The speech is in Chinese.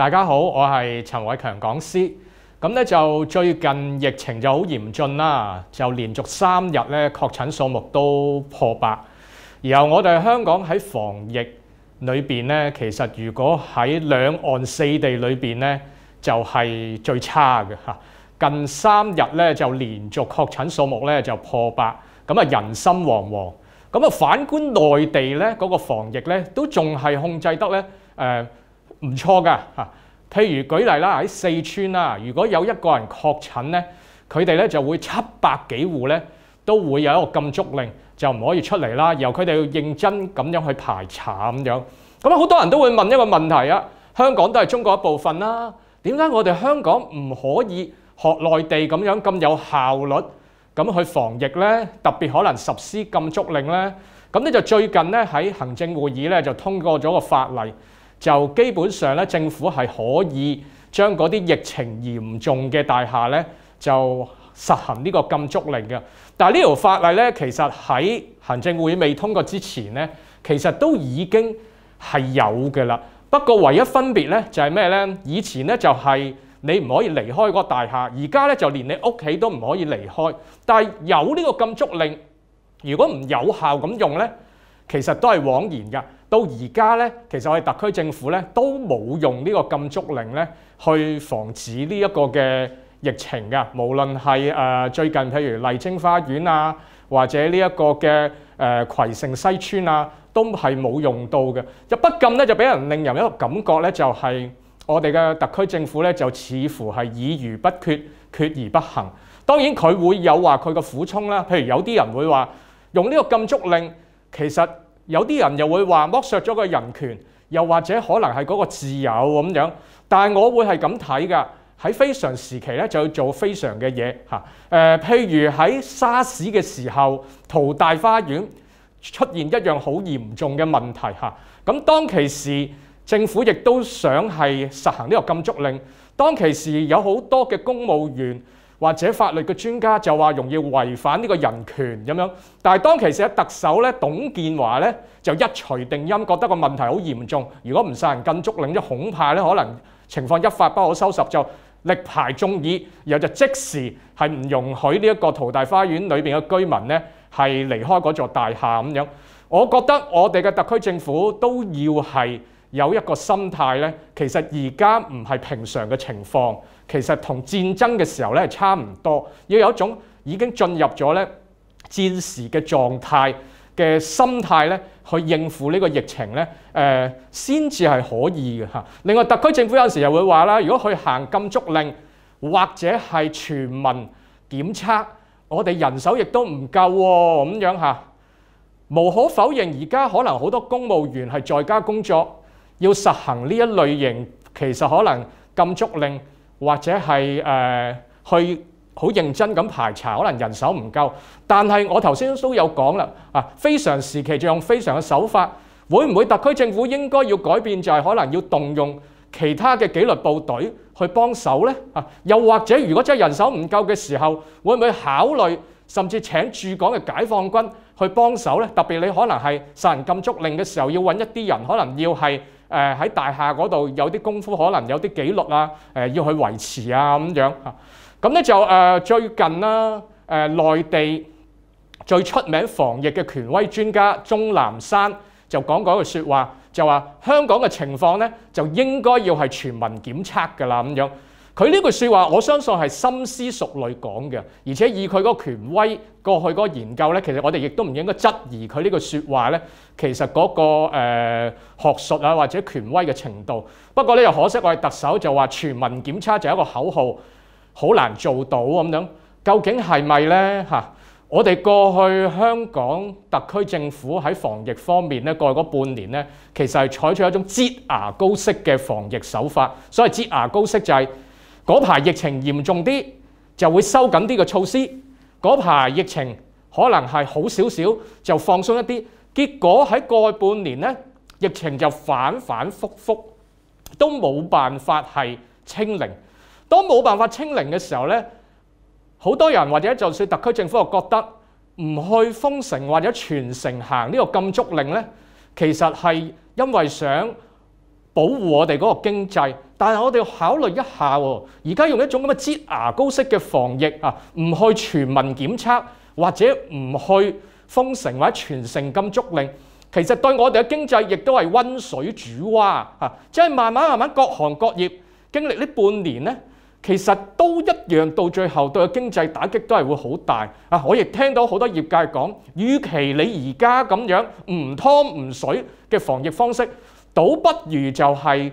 大家好，我係陳偉強講師。咁咧就最近疫情就好嚴峻啦，就連續三日咧確診數目都破百。然後我哋香港喺防疫裏面咧，其實如果喺兩岸四地裏面咧，就係最差嘅近三日咧就連續確診數目咧就破百，咁啊人心惶惶。咁啊反觀內地咧嗰個防疫咧，都仲係控制得咧唔錯噶嚇，譬如舉例啦，喺四川啦，如果有一個人確診咧，佢哋咧就會七百幾户咧都會有一個禁足令，就唔可以出嚟啦。由佢哋要認真咁樣去排查咁樣。咁好多人都會問一個問題啊，香港都係中國一部分啦，點解我哋香港唔可以學內地咁樣咁有效率咁去防疫咧？特別可能實施禁足令咧？咁咧就最近咧喺行政會議咧就通過咗個法例。就基本上咧，政府係可以將嗰啲疫情嚴重嘅大廈咧，就實行呢個禁足令嘅。但係呢條法例咧，其實喺行政會未通過之前咧，其實都已經係有嘅啦。不過唯一分別咧就係咩咧？以前咧就係你唔可以離開嗰個大廈，而家咧就連你屋企都唔可以離開。但係有呢個禁足令，如果唔有效咁用咧，其實都係枉然㗎。到而家咧，其實我哋特區政府咧都冇用呢個禁足令咧去防止呢一個嘅疫情㗎。無論係誒最近譬如麗晶花園啊，或者呢一個嘅誒葵城西村啊，都係冇用到嘅。就不禁咧就俾人令人一個感覺咧，就係我哋嘅特區政府咧就似乎係以如不決，決而不行。當然佢會有話佢嘅苦衷啦。譬如有啲人會話用呢個禁足令，其實。有啲人又會話剝削咗個人權，又或者可能係嗰個自由咁樣。但係我會係咁睇㗎，喺非常時期咧就要做非常嘅嘢嚇。誒，譬如喺沙士嘅時候，淘大花園出現一樣好嚴重嘅問題嚇。咁當其時政府亦都想係實行呢個禁足令，當其時有好多嘅公務員。或者法律嘅專家就話容易違反呢個人權咁樣，但係當其實特首咧，董建華咧就一錘定音，覺得個問題好嚴重。如果唔殺人禁足令，一恐怕咧可能情況一發不可收拾，就力排眾議，然後就即時係唔容許呢一個淘大花園裏邊嘅居民咧係離開嗰座大廈咁樣。我覺得我哋嘅特區政府都要係。有一個心態咧，其實而家唔係平常嘅情況，其實同戰爭嘅時候咧係差唔多，要有一種已經進入咗咧戰時嘅狀態嘅心態咧，去應付呢個疫情咧，誒先至係可以嘅。另外，特區政府有時又會話啦，如果去行禁足令或者係全民檢測，我哋人手亦都唔夠喎，咁樣嚇。無可否認，而家可能好多公務員係在家工作。要實行呢一類型，其實可能禁足令或者係誒去好認真咁排查，可能人手唔夠。但係我頭先都有講啦，啊非常時期就用非常嘅手法，會唔會特區政府應該要改變，就係可能要動用其他嘅紀律部隊去幫手呢？啊，又或者如果真係人手唔夠嘅時候，會唔會考慮甚至請駐港嘅解放軍去幫手咧？特別你可能係實行禁足令嘅時候，要揾一啲人，可能要係。誒喺大廈嗰度有啲功夫，可能有啲紀律啊，誒要去維持啊咁樣嚇。咁咧就誒最近啦，誒內地最出名防疫嘅權威專家鍾南山就講過一句説話，就話香港嘅情況咧就應該要係全民檢測㗎啦咁樣。佢呢句説話，我相信係深思熟慮講嘅，而且以佢嗰個權威過去嗰個研究咧，其實我哋亦都唔應該質疑佢呢句説話咧。其實嗰個誒學術啊或者權威嘅程度，不過咧又可惜，我哋特首就話全民檢測就係一個口號，好難做到咁樣。究竟係咪咧？嚇，我哋過去香港特區政府喺防疫方面咧過嗰半年咧，其實係採取一種擠牙膏式嘅防疫手法，所以擠牙膏式就係。嗰排疫情嚴重啲，就會收緊啲嘅措施；嗰排疫情可能係好少少，就放鬆一啲。結果喺過去半年呢，疫情就反反覆覆都冇辦法係清零。當冇辦法清零嘅時候呢，好多人或者就算特區政府又覺得唔去封城或者全城行呢個禁足令呢，其實係因為想保護我哋嗰個經濟。但係我哋考慮一下喎，而家用一種咁嘅擠牙膏式嘅防疫啊，唔去全民檢測或者唔去封城或者全城禁足令，其實對我哋嘅經濟亦都係温水煮蛙啊！即係慢慢慢慢，各行各業經歷呢半年呢，其實都一樣，到最後對經濟打擊都係會好大啊！我亦聽到好多業界講，與其你而家咁樣唔湯唔水嘅防疫方式，倒不如就係。